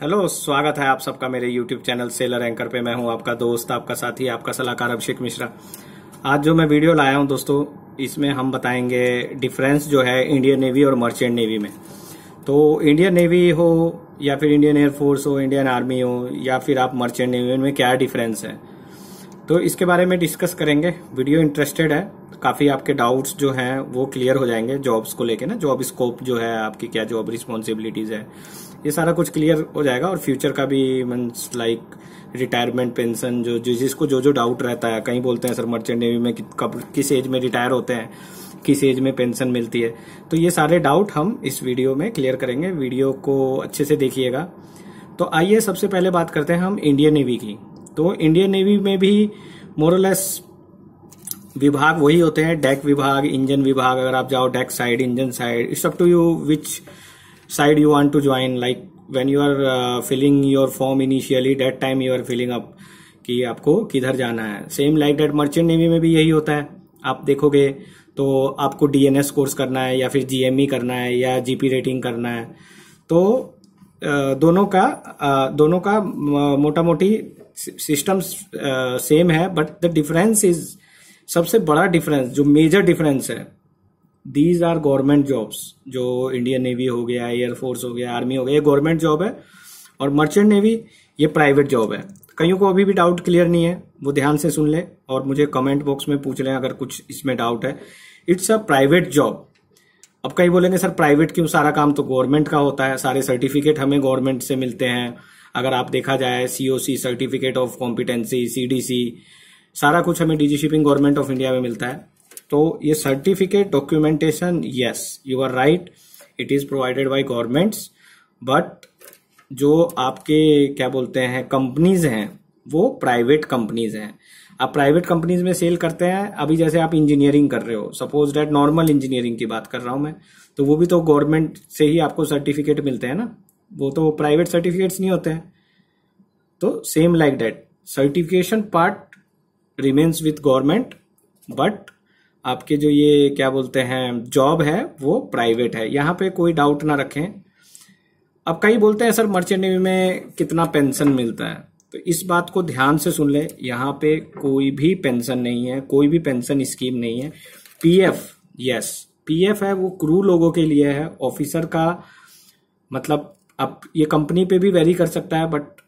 hello स्वागत है आप सबका मेरे यूट्यूब चैनल सेलर एंकर पे मैं हूं आपका दोस्त आपका साथी आपका सलाहकार अभिषेक मिश्रा आज जो मैं वीडियो लाया हूं दोस्तों इसमें हम बताएंगे डिफरेंस जो है इंडियन नेवी और मर्चेंट नेवी में तो इंडियन नेवी हो या फिर इंडियन एयरफोर्स हो इंडियन आर्मी हो या फिर आप मर्चेंट नेवी में क्या डिफरेंस है तो इसके बारे में डिस्कस करेंगे वीडियो इंटरेस्टेड है काफ़ी आपके डाउट्स जो हैं वो क्लियर हो जाएंगे जॉब्स को लेके ना जॉब स्कोप जो है आपकी क्या जॉब रिस्पॉन्सिबिलिटीज़ है ये सारा कुछ क्लियर हो जाएगा और फ्यूचर का भी मीन्स लाइक रिटायरमेंट पेंशन जो जिसको जो जो डाउट रहता है कहीं बोलते हैं सर मर्चेंट नेवी में कब किस एज में रिटायर होते हैं किस एज में पेंशन मिलती है तो ये सारे डाउट हम इस वीडियो में क्लियर करेंगे वीडियो को अच्छे से देखिएगा तो आइए सबसे पहले बात करते हैं हम इंडियन नेवी की तो इंडियन नेवी में भी मोरलेस विभाग वही होते हैं डेक विभाग इंजन विभाग अगर आप जाओ deck side engine side it's up to you which side you want to join like when you are filling your form initially that time you are filling up कि आपको किधर जाना है same like that merchant navy में भी यही होता है आप देखोगे तो आपको डीएनएस कोर्स करना है या फिर जीएमई e करना है या जीपी रेटिंग करना है तो uh, दोनों का uh, दोनों का मोटा मोटी सिस्टम सेम uh, है बट द डिफरेंस इज सबसे बड़ा डिफरेंस जो मेजर डिफरेंस है दीज आर गवर्नमेंट जॉब्स जो इंडियन नेवी हो गया एयरफोर्स हो गया आर्मी हो गया ये गवर्नमेंट जॉब है और मर्चेंट नेवी ये प्राइवेट जॉब है कईयों को अभी भी डाउट क्लियर नहीं है वो ध्यान से सुन ले और मुझे कमेंट बॉक्स में पूछ लें अगर कुछ इसमें डाउट है इट्स अ प्राइवेट जॉब अब कई बोलेंगे सर प्राइवेट क्यों सारा काम तो गवर्नमेंट का होता है सारे सर्टिफिकेट हमें गवर्नमेंट से मिलते हैं अगर आप देखा जाए COC certificate of competency CDC सारा कुछ हमें DG shipping government of India में मिलता है तो ये certificate documentation yes you are right it is provided by governments but जो आपके क्या बोलते हैं कंपनीज हैं वो प्राइवेट कंपनीज हैं आप प्राइवेट कंपनीज में सेल करते हैं अभी जैसे आप इंजीनियरिंग कर रहे हो सपोज डेट नॉर्मल इंजीनियरिंग की बात कर रहा हूं मैं तो वो भी तो गवर्नमेंट से ही आपको सर्टिफिकेट मिलते हैं ना वो तो प्राइवेट सर्टिफिकेट्स नहीं होते हैं तो same like that certification part remains with government but आपके जो ये क्या बोलते हैं जॉब है वो प्राइवेट है यहाँ पे कोई डाउट ना रखें अब कई बोलते हैं सर मर्चेंट नेवी में कितना पेंशन मिलता है तो इस बात को ध्यान से सुन ले यहाँ पे कोई भी पेंशन नहीं है कोई भी पेंशन स्कीम नहीं है पीएफ यस पीएफ है वो क्रू लोगों के लिए है ऑफिसर का मतलब अब ये कंपनी पे भी वेरी कर सकता है बट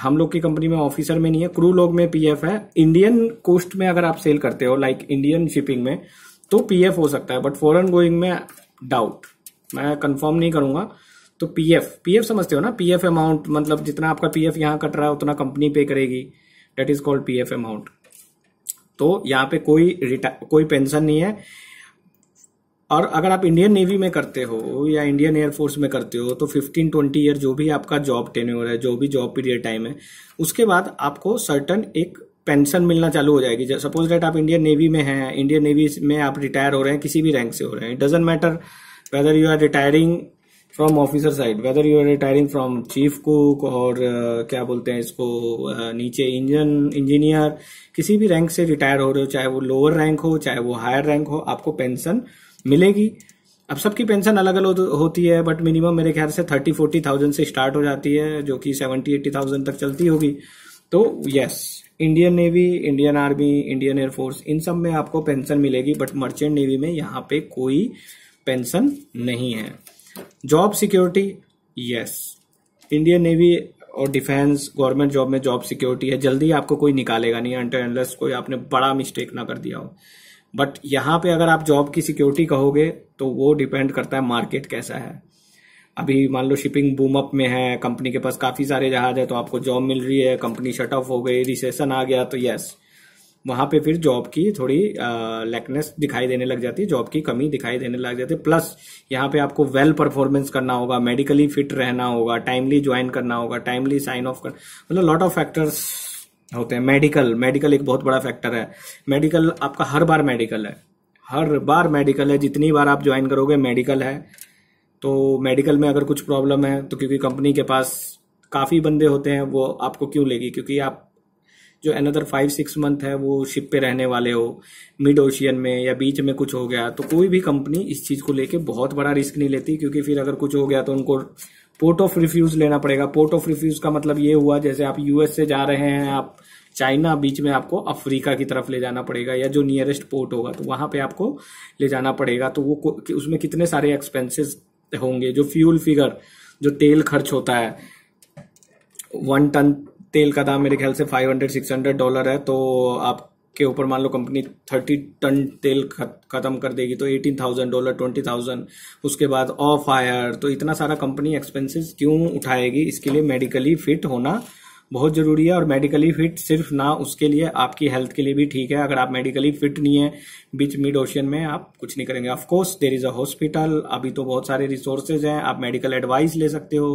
हम लोग की कंपनी में ऑफिसर में नहीं है क्रू लोग में पीएफ है इंडियन कोस्ट में अगर आप सेल करते हो लाइक इंडियन शिपिंग में तो पीएफ हो सकता है बट फॉरन गोइंग में डाउट मैं कंफर्म नहीं करूंगा तो पीएफ पीएफ समझते हो ना पीएफ अमाउंट मतलब जितना आपका पीएफ यहाँ कट रहा है उतना कंपनी पे करेगी that is called PF amount तो यहाँ पे कोई कोई पेंशन नहीं है और अगर आप इंडियन नेवी में करते हो या इंडियन एयरफोर्स में करते हो तो फिफ्टीन ट्वेंटी ईयर जो भी आपका जॉब टेन्योर है जो भी जॉब पीरियड टाइम है उसके बाद आपको सर्टन एक पेंशन मिलना चालू हो जाएगी सपोज डेट आप इंडियन नेवी में हैं इंडियन नेवी में आप रिटायर हो रहे हैं किसी भी रैंक से हो रहे हैं it doesn't matter whether you are retiring from officer side whether you are retiring from chief cook और क्या बोलते हैं इसको uh, नीचे इंजन इंजीनियर किसी भी रैंक से रिटायर हो रहे हो चाहे वो लोअर रैंक हो चाहे वो हायर रैंक हो आपको पेंशन मिलेगी अब सबकी पेंशन अलग अलग होती है बट मिनिमम मेरे ख्याल से थर्टी फोर्टी थाउजेंड से स्टार्ट हो जाती है जो कि सेवेंटी एट्टी थाउजेंड तक चलती होगी तो yes Indian navy Indian army Indian air force इन सब में आपको पेंशन मिलेगी बट मर्चेंट नेवी में यहाँ पे कोई पेंशन नहीं है job security yes Indian navy और डिफेंस गवर्नमेंट जॉब में जॉब सिक्योरिटी है जल्दी आपको कोई निकालेगा नहीं अंटर एनलेस कोई आपने बड़ा मिस्टेक ना कर दिया हो बट यहाँ पे अगर आप जॉब की सिक्योरिटी कहोगे तो वो डिपेंड करता है मार्केट कैसा है अभी मान लो शिपिंग बूम अप में है कंपनी के पास काफ़ी सारे जहाज है तो आपको जॉब मिल रही है कंपनी शट ऑफ हो गई रिसेशन आ गया तो यस वहां पे फिर जॉब की थोड़ी लैकनेस दिखाई देने लग जाती है जॉब की कमी दिखाई देने लग जाती है प्लस यहाँ पे आपको वेल परफॉर्मेंस करना होगा मेडिकली फिट रहना होगा टाइमली ज्वाइन करना होगा टाइमली साइन ऑफ करना मतलब लॉट ऑफ फैक्टर्स होते हैं मेडिकल मेडिकल एक बहुत बड़ा फैक्टर है मेडिकल आपका हर बार मेडिकल है हर बार मेडिकल है जितनी बार आप ज्वाइन करोगे मेडिकल है तो मेडिकल में अगर कुछ प्रॉब्लम है तो क्योंकि कंपनी के पास काफ़ी बंदे होते हैं वो आपको क्यों लेगी क्योंकि आप जो अनदर फाइव सिक्स मंथ है वो शिप पे रहने वाले हो मिड ओशियन में या बीच में कुछ हो गया तो कोई भी कंपनी इस चीज़ को लेके बहुत बड़ा रिस्क नहीं लेती क्योंकि फिर अगर कुछ हो गया तो उनको पोर्ट ऑफ रिफ्यूज लेना पड़ेगा पोर्ट ऑफ रिफ्यूज का मतलब ये हुआ जैसे आप यूएस से जा रहे हैं आप चाइना बीच में आपको अफ्रीका की तरफ ले जाना पड़ेगा या जो नियरेस्ट पोर्ट होगा तो वहां पे आपको ले जाना पड़ेगा तो वो कि उसमें कितने सारे एक्सपेंसेस होंगे जो फ्यूल फिगर जो तेल खर्च होता है वन टन तेल का दाम मेरे ख्याल से five hundred six hundred dollar है तो आप के ऊपर मान लो कंपनी थर्टी टन तेल ख़त्म कर देगी तो eighteen thousand dollar twenty thousand उसके बाद ऑफ आयर तो इतना सारा कंपनी एक्सपेंसेस क्यों उठाएगी इसके लिए मेडिकली फिट होना बहुत ज़रूरी है और मेडिकली फिट सिर्फ ना उसके लिए आपकी हेल्थ के लिए भी ठीक है अगर आप मेडिकली फिट नहीं है बीच मिड ओशियन में आप कुछ नहीं करेंगे of course there is a hospital अभी तो बहुत सारे रिसोर्सेज हैं आप मेडिकल एडवाइस ले सकते हो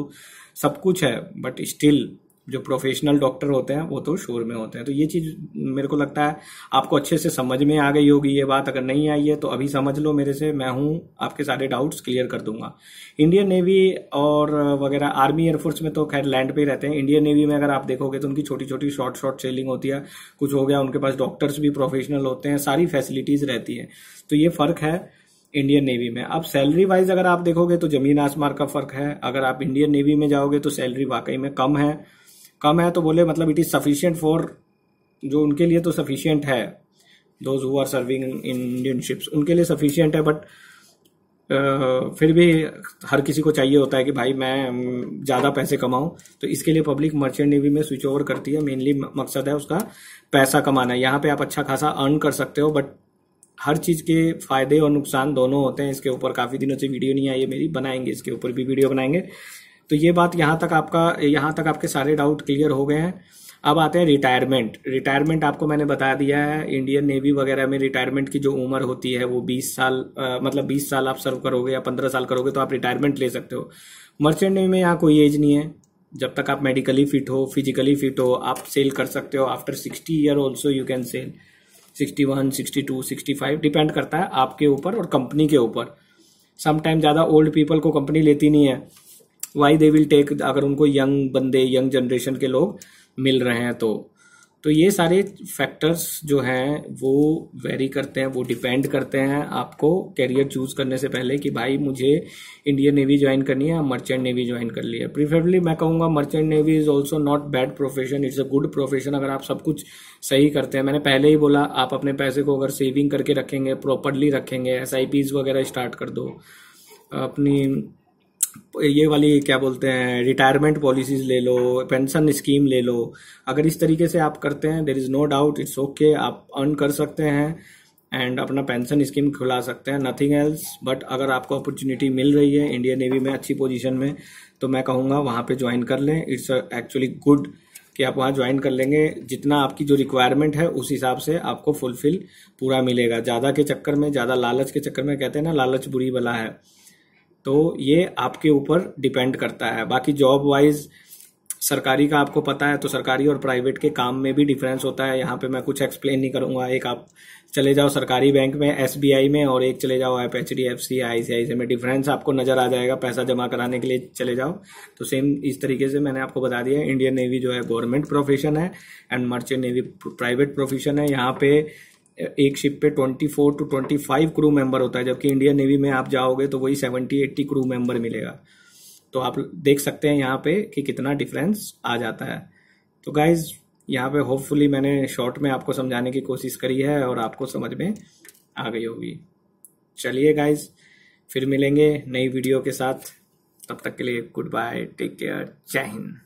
सब कुछ है बट स्टिल जो प्रोफेशनल डॉक्टर होते हैं वो तो शोर में होते हैं तो ये चीज़ मेरे को लगता है आपको अच्छे से समझ में आ गई होगी ये बात अगर नहीं आई है तो अभी समझ लो मेरे से मैं हूँ आपके सारे डाउट्स क्लियर कर दूंगा इंडियन नेवी और वगैरह आर्मी एयरफोर्स में तो खैर लैंड पे ही रहते हैं इंडियन नेवी में अगर आप देखोगे तो उनकी छोटी छोटी शॉर्ट शॉर्ट सेलिंग होती है कुछ हो गया उनके पास डॉक्टर्स भी प्रोफेशनल होते हैं सारी फैसिलिटीज़ रहती है तो ये फ़र्क है इंडियन नेवी में अब सैलरी वाइज अगर आप देखोगे तो जमीन आसमार का फर्क है अगर आप इंडियन नेवी में जाओगे तो सैलरी वाकई में कम है कम है तो बोले मतलब इट इज़ सफिशियंट फॉर जो उनके लिए तो सफिशियंट है those who are serving in Indian ships उनके लिए सफिशियंट है बट Uh, फिर भी हर किसी को चाहिए होता है कि भाई मैं ज़्यादा पैसे कमाऊं तो इसके लिए पब्लिक मर्चेंट नेवी में स्विच ओवर करती है मेनली मकसद है उसका पैसा कमाना यहाँ पे आप अच्छा खासा अर्न कर सकते हो बट हर चीज़ के फायदे और नुकसान दोनों होते हैं इसके ऊपर काफ़ी दिनों से वीडियो नहीं आई है मेरी बनाएंगे इसके ऊपर भी वीडियो बनाएंगे तो ये बात यहाँ तक आपका यहाँ तक आपके सारे डाउट क्लियर हो गए हैं अब आते हैं रिटायरमेंट रिटायरमेंट आपको मैंने बता दिया है इंडियन नेवी वगैरह में रिटायरमेंट की जो उम्र होती है वो 20 साल आ, मतलब 20 साल आप सर्व करोगे या 15 साल करोगे तो आप रिटायरमेंट ले सकते हो मर्चेंट नेवी में यहाँ कोई एज नहीं है जब तक आप मेडिकली फिट हो फिजिकली फिट हो आप सेल कर सकते हो after sixty year also you can sail sixty one sixty two sixty five depend करता है आपके ऊपर और कंपनी के ऊपर समटाइम ज़्यादा ओल्ड पीपल को कंपनी लेती नहीं है वाई दे विल टेक अगर उनको यंग बंदे यंग जनरेशन के लोग मिल रहे हैं तो तो ये सारे फैक्टर्स जो हैं वो वेरी करते हैं वो डिपेंड करते हैं आपको कैरियर चूज करने से पहले कि भाई मुझे इंडियन नेवी ज्वाइन करनी है मर्चेंट नेवी ज्वाइन कर ली है प्रिफरेबली मैं कहूँगा merchant navy is also not bad profession it's a good profession अगर आप सब कुछ सही करते हैं मैंने पहले ही बोला आप अपने पैसे को अगर सेविंग करके रखेंगे प्रॉपरली रखेंगे एस वगैरह स्टार्ट कर दो अपनी ये वाली क्या बोलते हैं रिटायरमेंट पॉलिसीज ले लो पेंशन स्कीम ले लो अगर इस तरीके से आप करते हैं there is no doubt it's okay आप अर्न कर सकते हैं एंड अपना पेंशन स्कीम खुला सकते हैं नथिंग एल्स बट अगर आपको अपॉर्चुनिटी मिल रही है इंडियन नेवी में अच्छी पोजीशन में तो मैं कहूँगा वहाँ पे ज्वाइन कर लें इट्स एक्चुअली गुड कि आप वहाँ ज्वाइन कर लेंगे जितना आपकी जो रिक्वायरमेंट है उस हिसाब से आपको फुलफिल पूरा मिलेगा ज़्यादा के चक्कर में ज़्यादा लालच के चक्कर में कहते हैं ना लालच बुरी बला है तो ये आपके ऊपर डिपेंड करता है बाकी जॉब वाइज सरकारी का आपको पता है तो सरकारी और प्राइवेट के काम में भी डिफरेंस होता है यहाँ पे मैं कुछ एक्सप्लेन नहीं करूँगा एक आप चले जाओ सरकारी बैंक में एस में और एक चले जाओ F H D F C I C I C में डिफरेंस आपको नज़र आ जाएगा पैसा जमा कराने के लिए चले जाओ तो सेम इस तरीके से मैंने आपको बता दिया इंडियन नेवी जो है गवर्नमेंट प्रोफेशन है and merchant navy private profession है यहाँ पे एक शिप पे 24 टू 25 क्रू मेंबर होता है जबकि इंडियन नेवी में आप जाओगे तो वही 70 80 क्रू मेंबर मिलेगा तो आप देख सकते हैं यहाँ पे कि कितना डिफरेंस आ जाता है तो गाइज यहाँ पे होपफुली मैंने शॉर्ट में आपको समझाने की कोशिश करी है और आपको समझ में आ गई होगी चलिए गाइज फिर मिलेंगे नई वीडियो के साथ तब तक के लिए गुड बाय टेक केयर जय हिंद